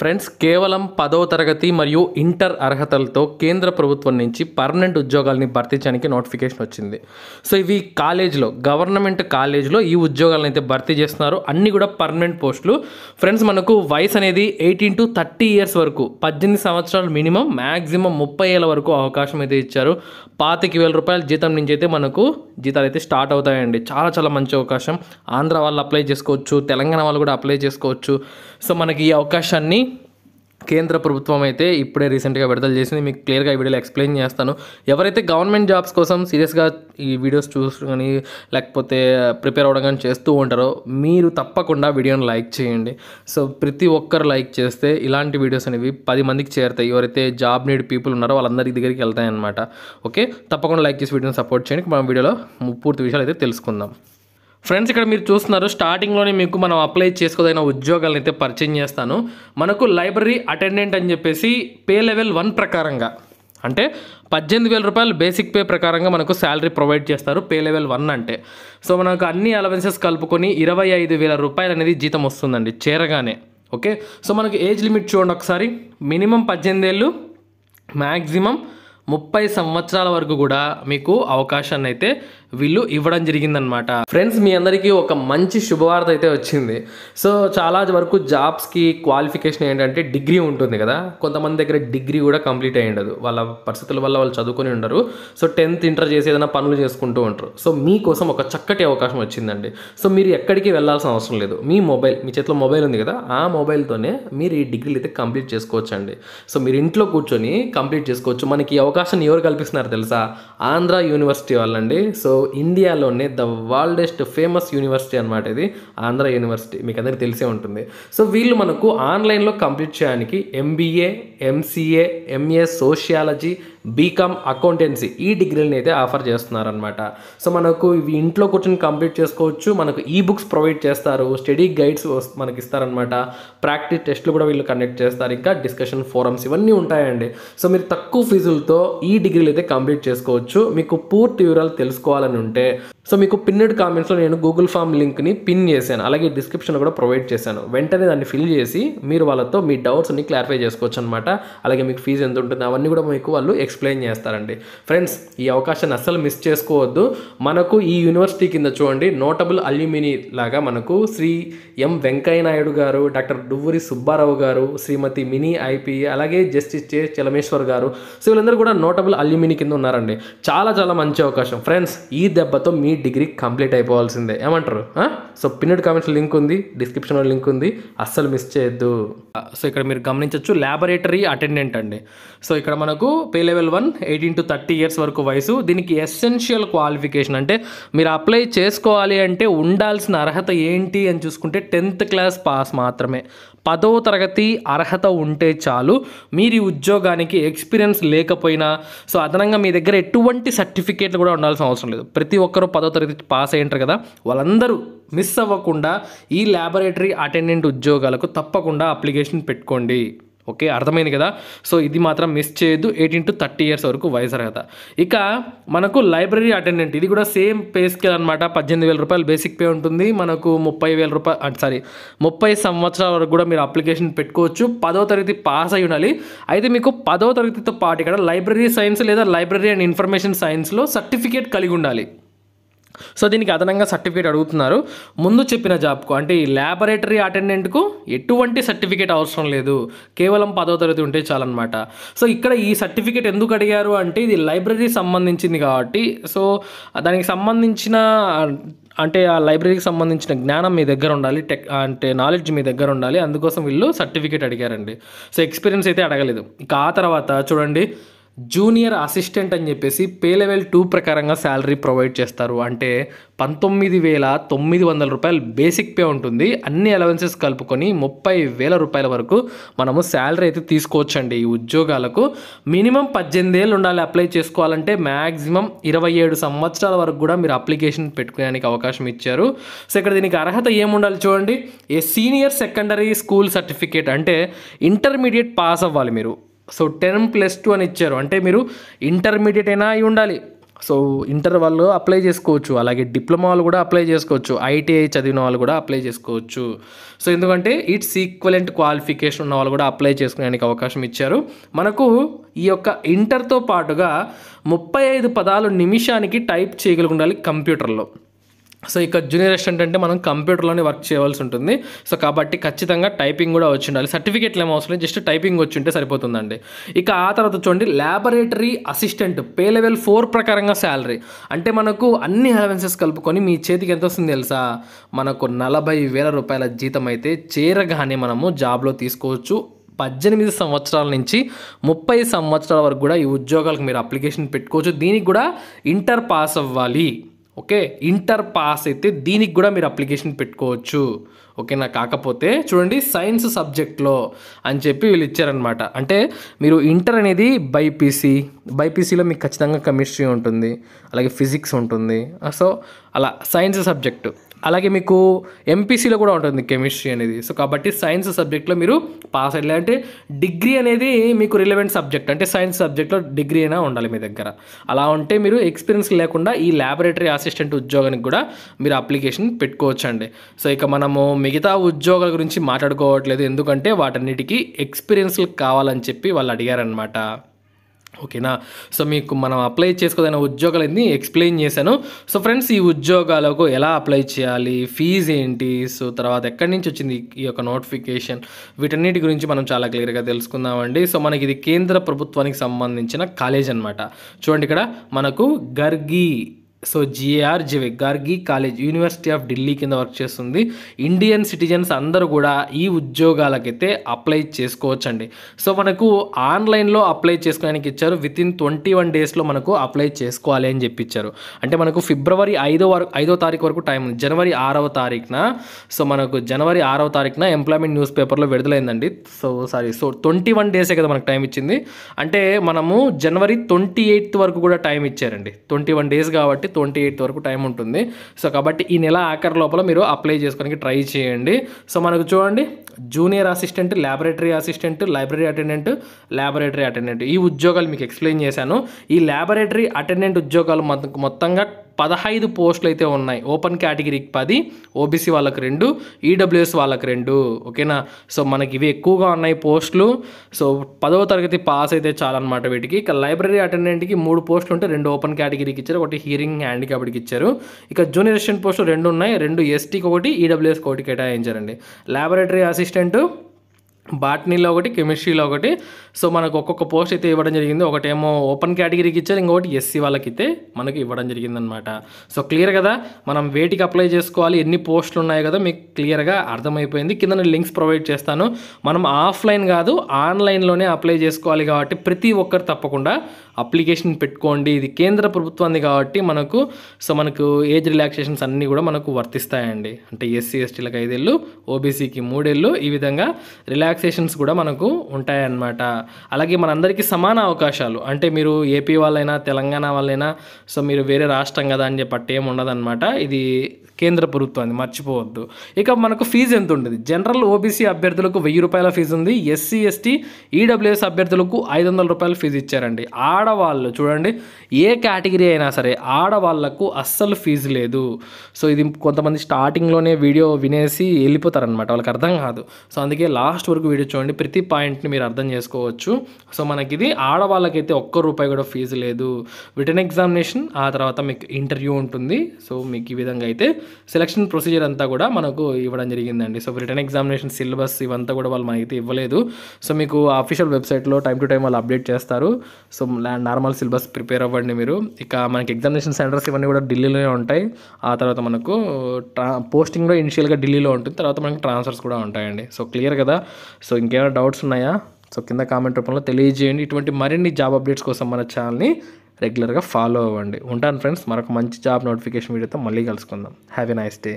friends కేవలం పదవ తరగతి మరియు ఇంటర్ అర్హతలతో కేంద్ర ప్రభుత్వం నుంచి పర్మనెంట్ ఉద్యోగాలని భర్తీ చేయడానికి నోటిఫికేషన్ వచ్చింది సో ఇవి కాలేజ్లో గవర్నమెంట్ కాలేజ్లో ఈ ఉద్యోగాలను అయితే భర్తీ చేస్తున్నారు అన్నీ కూడా పర్మనెంట్ పోస్టులు ఫ్రెండ్స్ మనకు వయసు అనేది ఎయిటీన్ టు థర్టీ ఇయర్స్ వరకు పద్దెనిమిది సంవత్సరాలు మినిమం మ్యాక్సిమం ముప్పై ఏళ్ళ వరకు అవకాశం అయితే ఇచ్చారు పాతిక వేల రూపాయల జీతం నుంచి అయితే మనకు జీతాలు అయితే స్టార్ట్ అవుతాయండి చాలా చాలా మంచి అవకాశం ఆంధ్ర వాళ్ళు అప్లై చేసుకోవచ్చు తెలంగాణ వాళ్ళు కూడా అప్లై చేసుకోవచ్చు సో మనకి ఈ అవకాశాన్ని కేంద్ర ప్రభుత్వం అయితే ఇప్పుడే రీసెంట్గా విడుదల చేసింది మీకు క్లియర్గా ఈ వీడియోలో ఎక్స్ప్లెయిన్ చేస్తాను ఎవరైతే గవర్నమెంట్ జాబ్స్ కోసం సీరియస్గా ఈ వీడియోస్ చూసి కానీ లేకపోతే ప్రిపేర్ అవ్వడం కానీ చేస్తూ ఉంటారో మీరు తప్పకుండా వీడియోని లైక్ చేయండి సో ప్రతి ఒక్కరు లైక్ చేస్తే ఇలాంటి వీడియోస్ అనేవి పది మందికి చేరుతాయి ఎవరైతే జాబ్ నీడ్ పీపుల్ ఉన్నారో వాళ్ళందరి దగ్గరికి వెళ్తాయి అనమాట ఓకే తప్పకుండా లైక్ చేసి వీడియోని సపోర్ట్ చేయండి మనం వీడియోలో పూర్తి విషయాలు అయితే తెలుసుకుందాం ఫ్రెండ్స్ ఇక్కడ మీరు చూస్తున్నారు స్టార్టింగ్లోనే మీకు మనం అప్లై చేసుకోదగిన ఉద్యోగాలను అయితే పరిచయం చేస్తాను మనకు లైబ్రరీ అటెండెంట్ అని చెప్పేసి పే లెవెల్ వన్ ప్రకారంగా అంటే పద్దెనిమిది వేల రూపాయలు బేసిక్ పే ప్రకారంగా మనకు శాలరీ ప్రొవైడ్ చేస్తారు పే లెవెల్ వన్ అంటే సో మనకు అన్ని అలవెన్సెస్ కలుపుకొని ఇరవై ఐదు వేల రూపాయలు అనేది జీతం వస్తుందండి చేరగానే ఓకే సో మనకు ఏజ్ లిమిట్ చూడండి ఒకసారి మినిమం పద్దెనిమిది ఏళ్ళు మ్యాక్సిమం ముప్పై సంవత్సరాల వరకు కూడా మీకు అవకాశాన్ని అయితే వీళ్ళు ఇవ్వడం జరిగిందనమాట ఫ్రెండ్స్ మీ అందరికీ ఒక మంచి శుభవార్త అయితే వచ్చింది సో చాలా వరకు జాబ్స్కి క్వాలిఫికేషన్ ఏంటంటే డిగ్రీ ఉంటుంది కదా కొంతమంది దగ్గర డిగ్రీ కూడా కంప్లీట్ అయ్యి ఉండదు వాళ్ళ పరిస్థితుల వల్ల వాళ్ళు చదువుకొని ఉండరు సో టెన్త్ ఇంటర్ చేసి ఏదైనా పనులు చేసుకుంటూ ఉంటారు సో మీకోసం ఒక చక్కటి అవకాశం వచ్చిందండి సో మీరు ఎక్కడికి వెళ్ళాల్సిన అవసరం లేదు మీ మొబైల్ మీ చేతిలో మొబైల్ ఉంది కదా ఆ మొబైల్తోనే మీరు ఈ డిగ్రీలు అయితే కంప్లీట్ అండి సో మీరు ఇంట్లో కూర్చొని కంప్లీట్ చేసుకోవచ్చు మనకి అవకాశం అవకాశాన్ని ఎవరు కల్పిస్తున్నారు తెలుసా ఆంధ్ర యూనివర్సిటీ వాళ్ళండి సో ఇండియాలోనే ద వరల్డెస్ట్ ఫేమస్ యూనివర్సిటీ అనమాట ఇది ఆంధ్ర యూనివర్సిటీ మీకు అందరికీ తెలిసే ఉంటుంది సో వీళ్ళు మనకు ఆన్లైన్లో కంప్లీట్ చేయడానికి MBA MCA MA sociology BCom accountancy ఈ డిగ్రీలని అయితే ఆఫర్ చేస్తున్నారనమాట సో మనకు ఇవి ఇంట్లో కూర్చొని కంప్లీట్ చేసుకోవచ్చు మనకు ఈ బుక్స్ ప్రొవైడ్ చేస్తారు స్టడీ గైడ్స్ మనకి ఇస్తారనమాట ప్రాక్టీస్ టెస్ట్లు కూడా వీళ్ళు కండక్ట్ చేస్తారు ఇంకా డిస్కషన్ ఫోరమ్స్ ఇవన్నీ ఉంటాయండి సో మీరు తక్కువ ఫీజులతో ఈ డిగ్రీలు అయితే కంప్లీట్ చేసుకోవచ్చు మీకు పూర్తి వివరాలు తెలుసుకోవాలని ఉంటే సో మీకు పిన్నెడ్ కామెంట్స్లో నేను గూగుల్ ఫామ్ లింక్ని పిన్ చేశాను అలాగే డిస్క్రిప్షన్ కూడా ప్రొవైడ్ చేశాను వెంటనే దాన్ని ఫిల్ చేసి మీరు వాళ్ళతో మీ డౌట్స్ని క్లారిఫై చేసుకోవచ్చు అనమాట అలాగే మీకు ఫీజు ఎంత ఉంటుంది అవన్నీ కూడా మీకు వాళ్ళు ఎక్స్ప్లెయిన్ చేస్తారండి ఫ్రెండ్స్ ఈ అవకాశాన్ని అస్సలు మిస్ చేసుకోవద్దు మనకు ఈ యూనివర్సిటీ కింద చూడండి నోటబుల్ అల్యూమిని లాగా మనకు శ్రీ ఎం వెంకయ్య నాయుడు గారు డాక్టర్ డువ్వూరి సుబ్బారావు గారు శ్రీమతి మినీ ఐపి అలాగే జస్టిస్ చే చలమేశ్వర్ గారు సో వీళ్ళందరూ కూడా నోటబుల్ అల్యూమిని కింద ఉన్నారండి చాలా చాలా మంచి అవకాశం ఫ్రెండ్స్ ఈ దెబ్బతో మీ డిగ్రీ కంప్లీట్ అయిపోవాల్సిందే ఏమంటారు సో పిన్నెడ్ కామెంట్స్ లింక్ ఉంది డిస్క్రిప్షన్లో లింక్ ఉంది అస్సలు మిస్ చేయొద్దు సో ఇక్కడ మీరు గమనించవచ్చు ల్యాబొరేటరీ అటెండెంట్ అండి సో ఇక్కడ మనకు pay level one eighteen to thirty years వరకు వయసు దీనికి ఎసెన్షియల్ క్వాలిఫికేషన్ అంటే మీరు అప్లై చేసుకోవాలి అంటే ఉండాల్సిన అర్హత ఏంటి అని చూసుకుంటే టెన్త్ క్లాస్ పాస్ మాత్రమే పదవ తరగతి అర్హత ఉంటే చాలు మీరు ఈ ఉద్యోగానికి ఎక్స్పీరియన్స్ లేకపోయినా సో అదనంగా మీ దగ్గర ఎటువంటి సర్టిఫికేట్లు కూడా ఉండాల్సిన అవసరం లేదు ప్రతి ఒక్కరూ పదో పదో తరగతి పాస్ అయ్యింటారు కదా వాళ్ళందరూ మిస్ అవ్వకుండా ఈ ల్యాబొరేటరీ అటెండెంట్ ఉద్యోగాలకు తప్పకుండా అప్లికేషన్ పెట్టుకోండి ఓకే అర్థమైంది కదా సో ఇది మాత్రం మిస్ చేయొద్దు ఎయిటీన్ టు థర్టీ ఇయర్స్ వరకు వయసు అర్హత ఇక మనకు లైబ్రరీ అటెండెంట్ ఇది కూడా సేమ్ పే స్కేల్ అనమాట పద్దెనిమిది వేల రూపాయలు బేసిక్ పే ఉంటుంది మనకు ముప్పై వేల రూపాయలు సారీ ముప్పై సంవత్సరాల వరకు కూడా మీరు అప్లికేషన్ పెట్టుకోవచ్చు పదో తరగతి పాస్ అయి ఉండాలి అయితే మీకు పదో తరగతితో పాటు ఇక్కడ లైబ్రరీ సైన్స్ లేదా లైబ్రరీ అండ్ ఇన్ఫర్మేషన్ సైన్స్లో సర్టిఫికేట్ కలిగి ఉండాలి సో దీనికి అదనంగా సర్టిఫికేట్ అడుగుతున్నారు ముందు చెప్పిన జాబ్కు అంటే ఈ ల్యాబొరేటరీ అటెండెంట్కు ఎటువంటి సర్టిఫికేట్ అవసరం లేదు కేవలం పదో తరగతి ఉంటే చాలన్నమాట సో ఇక్కడ ఈ సర్టిఫికేట్ ఎందుకు అడిగారు అంటే ఇది లైబ్రరీ సంబంధించింది కాబట్టి సో దానికి సంబంధించిన అంటే ఆ లైబ్రరీకి సంబంధించిన జ్ఞానం మీ దగ్గర ఉండాలి టెక్ అంటే నాలెడ్జ్ మీ దగ్గర ఉండాలి అందుకోసం వీళ్ళు సర్టిఫికేట్ అడిగారండి సో ఎక్స్పీరియన్స్ అయితే అడగలేదు ఇంకా ఆ తర్వాత చూడండి జూనియర్ అసిస్టెంట్ అని చెప్పేసి పే లెవెల్ టూ ప్రకారంగా శాలరీ ప్రొవైడ్ చేస్తారు అంటే పంతొమ్మిది వేల తొమ్మిది వందల రూపాయలు బేసిక్ పే ఉంటుంది అన్ని అలవెన్సెస్ కలుపుకొని ముప్పై వేల రూపాయల వరకు మనము శాలరీ అయితే తీసుకోవచ్చండి ఈ ఉద్యోగాలకు మినిమం పద్దెనిమిది ఏళ్ళు ఉండాలి అప్లై చేసుకోవాలంటే మ్యాక్సిమం ఇరవై ఏడు సంవత్సరాల వరకు కూడా మీరు అప్లికేషన్ పెట్టుకోవడానికి అవకాశం ఇచ్చారు సో ఇక్కడ దీనికి అర్హత ఏముండాలి చూడండి a senior secondary school certificate అంటే ఇంటర్మీడియట్ పాస్ అవ్వాలి మీరు సో టెన్ ప్లస్ టూ అని ఇచ్చారు అంటే మీరు ఇంటర్మీడియట్ అయినా అయి ఉండాలి సో ఇంటర్ వాళ్ళు అప్లై చేసుకోవచ్చు అలాగే డిప్లొమా వాళ్ళు కూడా అప్లై చేసుకోవచ్చు ఐటీఐ చదివిన వాళ్ళు కూడా అప్లై చేసుకోవచ్చు సో ఎందుకంటే ఇట్స్ ఈక్వలెంట్ క్వాలిఫికేషన్ ఉన్న వాళ్ళు కూడా అప్లై చేసుకునేందుకు అవకాశం ఇచ్చారు మనకు ఈ యొక్క ఇంటర్తో పాటుగా ముప్పై ఐదు పదాలు నిమిషానికి టైప్ చేయగలిగి ఉండాలి కంప్యూటర్లో సో ఇక జూనియర్ అసిస్టెంట్ అంటే మనం కంప్యూటర్లోనే వర్క్ చేయవలసి ఉంటుంది సో కాబట్టి ఖచ్చితంగా టైపింగ్ కూడా వచ్చి ఉండాలి సర్టిఫికేట్లు ఏమో అవసరం జస్ట్ టైపింగ్ వచ్చి ఉంటే సరిపోతుందండి ఇక ఆ తర్వాత చూడండి laboratory assistant pay level four ప్రకారంగా శాలరీ అంటే మనకు అన్ని అలవెన్సెస్ కలుపుకొని మీ చేతికి ఎంత వస్తుంది తెలుసా మనకు నలభై వేల రూపాయల జీతం అయితే చేరగానే మనము జాబ్లో తీసుకోవచ్చు పద్దెనిమిది సంవత్సరాల నుంచి ముప్పై సంవత్సరాల వరకు కూడా ఈ ఉద్యోగాలకు మీరు అప్లికేషన్ పెట్టుకోవచ్చు దీనికి కూడా ఇంటర్ పాస్ అవ్వాలి ఓకే ఇంటర్ పాస్ అయితే దీనికి కూడా మీరు అప్లికేషన్ పెట్టుకోవచ్చు ఓకేనా కాకపోతే చూడండి సైన్స్ సబ్జెక్ట్లో అని చెప్పి వీళ్ళు ఇచ్చారనమాట అంటే మీరు ఇంటర్ అనేది బైపీసీ బైపీసీలో మీకు ఖచ్చితంగా కెమిస్ట్రీ ఉంటుంది అలాగే ఫిజిక్స్ ఉంటుంది సో అలా సైన్స్ సబ్జెక్టు అలాగే మీకు ఎంపీసీలో కూడా ఉంటుంది కెమిస్ట్రీ అనేది సో కాబట్టి సైన్స్ సబ్జెక్ట్లో మీరు పాస్ అయ్యాలి అంటే డిగ్రీ అనేది మీకు రిలవెంట్ సబ్జెక్ట్ అంటే సైన్స్ సబ్జెక్ట్లో డిగ్రీ అయినా ఉండాలి మీ దగ్గర అలా ఉంటే మీరు ఎక్స్పీరియన్స్ లేకుండా ఈ ల్యాబొరేటరీ అసిస్టెంట్ ఉద్యోగానికి కూడా మీరు అప్లికేషన్ పెట్టుకోవచ్చు అండి సో ఇక మనము మిగతా ఉద్యోగాల గురించి మాట్లాడుకోవట్లేదు ఎందుకంటే వాటన్నిటికీ ఎక్స్పీరియన్స్లు కావాలని చెప్పి వాళ్ళు అడిగారనమాట ఓకేనా సో మీకు మనం అప్లై చేసుకోదైన ఉద్యోగాలన్నీ ఎక్స్ప్లెయిన్ చేశాను సో ఫ్రెండ్స్ ఈ ఉద్యోగాలకు ఎలా అప్లై చేయాలి ఫీజ్ ఏంటి సో తర్వాత ఎక్కడి నుంచి వచ్చింది ఈ యొక్క నోటిఫికేషన్ వీటన్నిటి గురించి మనం చాలా క్లియర్గా తెలుసుకుందామండి సో మనకి ఇది కేంద్ర ప్రభుత్వానికి సంబంధించిన కాలేజ్ అనమాట చూడండి ఇక్కడ మనకు Gargi so G A R G I Gargi college university of Delhi కింద వర్క్ చేస్తుంది ఇండియన్ సిటిజన్స్ అందరూ కూడా ఈ ఉద్యోగాలకైతే అప్లై చేసుకోవచ్చండి సో మనకు ఆన్లైన్లో అప్లై చేసుకోవడానికి ఇచ్చారు విత్ ఇన్ ట్వంటీ వన్ డేస్లో మనకు అప్లై చేసుకోవాలి అని చెప్పిచ్చారు అంటే మనకు ఫిబ్రవరి ఐదో వరకు ఐదో తారీఖు వరకు టైం ఉంది జనవరి ఆరవ తారీఖున సో మనకు జనవరి ఆరవ తారీఖున ఎంప్లాయ్మెంట్ న్యూస్ పేపర్లో విడుదలైందండి so sorry so twenty one డేసే కదా మనకు టైం ఇచ్చింది అంటే మనము జనవరి ట్వంటీ ఎయిత్ వరకు కూడా టైం ఇచ్చారండి ట్వంటీ వన్ డేస్ కాబట్టి ట్వంటీ ఎయిత్ వరకు టైం ఉంటుంది సో కాబట్టి ఈ నెల ఆఖరి లోపల మీరు అప్లై చేసుకోవడానికి ట్రై చేయండి సో మనకు చూడండి junior assistant laboratory assistant library attendant laboratory attendant ఈ ఉద్యోగాలు మీకు ఎక్స్ప్లెయిన్ చేశాను ఈ ల్యాబొరేటరీ అటెండెంట్ ఉద్యోగాలు మొత్తంగా పదహైదు పోస్టులు అయితే ఉన్నాయి ఓపెన్ కేటగిరీకి పది ఓబీసీ వాళ్ళకి రెండు ఈడబ్ల్యూఎస్ వాళ్ళకి రెండు ఓకేనా సో మనకి ఇవి ఎక్కువగా ఉన్నాయి పోస్టులు సో పదవ తరగతి పాస్ అయితే చాలన్నమాట వీటికి ఇక లైబ్రరీ అటెండెంట్కి మూడు పోస్టులు ఉంటే రెండు ఓపెన్ కేటగిరీకి ఇచ్చారు ఒకటి హియరింగ్ హ్యాండిక్యాప్డ్కి ఇచ్చారు ఇక జూనియర్ అసిస్టెంట్ పోస్టులు రెండు ఉన్నాయి రెండు ఎస్టీకి ఒకటి ఈడబ్ల్యూఎస్కి ఒకటి కేటాయించారండి ల్యాబొరేటరీ అసిస్టెంట్ బాటనీలో ఒకటి కెమిస్ట్రీలో ఒకటి సో మనకు ఒక్కొక్క పోస్ట్ అయితే ఇవ్వడం జరిగింది ఒకటేమో ఓపెన్ కేటగిరీకి ఇచ్చారు ఇంకొకటి ఎస్సీ వాళ్ళకైతే మనకి ఇవ్వడం జరిగిందనమాట సో క్లియర్ కదా మనం వేటికి అప్లై చేసుకోవాలి ఎన్ని పోస్టులు ఉన్నాయి కదా మీకు క్లియర్గా అర్థమైపోయింది కింద నేను లింక్స్ ప్రొవైడ్ చేస్తాను మనం ఆఫ్లైన్ కాదు ఆన్లైన్లోనే అప్లై చేసుకోవాలి కాబట్టి ప్రతి ఒక్కరు తప్పకుండా అప్లికేషన్ పెట్టుకోండి ఇది కేంద్ర ప్రభుత్వంది కాబట్టి మనకు సో మనకు ఏజ్ రిలాక్సేషన్స్ అన్నీ కూడా మనకు వర్తిస్తాయండి అంటే ఎస్సీ ఎస్టీలకు ఐదేళ్ళు ఓబీసీకి మూడేళ్ళు ఈ విధంగా రిలాక్స్ రిలాక్సేషన్స్ కూడా మనకు ఉంటాయన్నమాట అలాగే మనందరికీ సమాన అవకాశాలు అంటే మీరు ఏపీ వాళ్ళైనా తెలంగాణ వాళ్ళైనా సో మీరు వేరే రాష్ట్రం కదా అని చెప్పట్టు ఏం ఉండదన్నమాట ఇది కేంద్ర ప్రభుత్వం అది మర్చిపోవద్దు ఇక మనకు ఫీజు ఎంత ఉంటుంది జనరల్ ఓబీసీ అభ్యర్థులకు వెయ్యి రూపాయల ఫీజు ఉంది ఎస్సీ ఎస్టీ ఈడబ్ల్యూఎస్ అభ్యర్థులకు ఐదు వందల రూపాయల ఫీజు ఇచ్చారండి ఆడవాళ్ళు చూడండి ఏ కేటగిరీ అయినా సరే ఆడవాళ్లకు అస్సలు ఫీజు లేదు సో ఇది కొంతమంది స్టార్టింగ్లోనే వీడియో వినేసి వెళ్ళిపోతారనమాట వాళ్ళకి అర్థం కాదు సో అందుకే లాస్ట్ వరకు వరకు వీడియో చూడండి ప్రతి పాయింట్ని మీరు అర్థం చేసుకోవచ్చు సో మనకి ఇది ఆడవాళ్ళకైతే ఒక్క రూపాయి కూడా ఫీజు లేదు రిటర్న్ ఎగ్జామినేషన్ ఆ తర్వాత మీకు ఇంటర్వ్యూ ఉంటుంది సో మీకు ఈ విధంగా అయితే సెలక్షన్ ప్రొసీజర్ అంతా కూడా మనకు ఇవ్వడం జరిగిందండి సో రిటర్న్ ఎగ్జామినేషన్ సిలబస్ ఇవంతా కూడా వాళ్ళు మనకైతే ఇవ్వలేదు సో మీకు అఫీషియల్ వెబ్సైట్లో టైం టు టైం వాళ్ళు అప్డేట్ చేస్తారు సో నార్మల్ సిలబస్ ప్రిపేర్ అవ్వండి మీరు ఇక మనకి ఎగ్జామినేషన్ సెంటర్స్ ఇవన్నీ కూడా ఢిల్లీలోనే ఉంటాయి ఆ తర్వాత మనకు ట్రా పోస్టింగ్ కూడా ఇనిషియల్గా ఢిల్లీలో ఉంటుంది తర్వాత మనకి ట్రాన్స్ఫర్స్ కూడా ఉంటాయండి సో క్లియర్ కదా సో ఇంకేమైనా డౌట్స్ ఉన్నాయా సో కింద కామెంట్ రూపంలో తెలియజేయండి ఇటువంటి మరిన్ని జాబ్ అప్డేట్స్ కోసం మన ఛానల్ని రెగ్యులర్గా ఫాలో అవ్వండి ఉంటాను ఫ్రెండ్స్ మరొక మంచి జాబ్ నోటిఫికేషన్ వీడియోతో మళ్ళీ కలుసుకుందాం హ్యావీ నైస్ డే